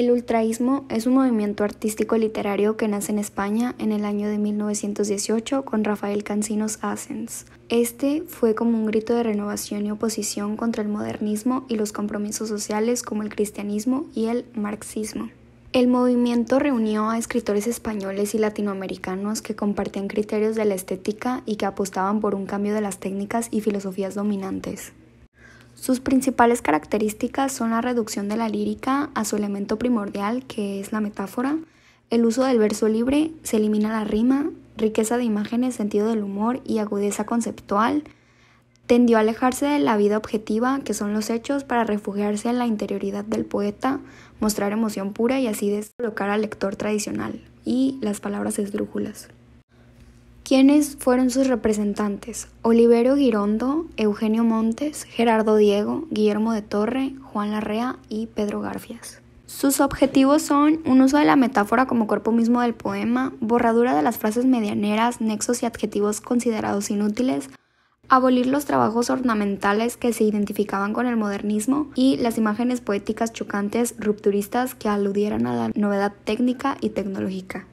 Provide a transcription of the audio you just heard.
El ultraísmo es un movimiento artístico literario que nace en España en el año de 1918 con Rafael Cancinos Asens. Este fue como un grito de renovación y oposición contra el modernismo y los compromisos sociales como el cristianismo y el marxismo. El movimiento reunió a escritores españoles y latinoamericanos que compartían criterios de la estética y que apostaban por un cambio de las técnicas y filosofías dominantes. Sus principales características son la reducción de la lírica a su elemento primordial, que es la metáfora, el uso del verso libre, se elimina la rima, riqueza de imágenes, sentido del humor y agudeza conceptual, tendió a alejarse de la vida objetiva, que son los hechos, para refugiarse en la interioridad del poeta, mostrar emoción pura y así descolocar al lector tradicional y las palabras esdrújulas. ¿Quiénes fueron sus representantes? Olivero Girondo, Eugenio Montes, Gerardo Diego, Guillermo de Torre, Juan Larrea y Pedro Garfias. Sus objetivos son un uso de la metáfora como cuerpo mismo del poema, borradura de las frases medianeras, nexos y adjetivos considerados inútiles, abolir los trabajos ornamentales que se identificaban con el modernismo y las imágenes poéticas chocantes, rupturistas que aludieran a la novedad técnica y tecnológica.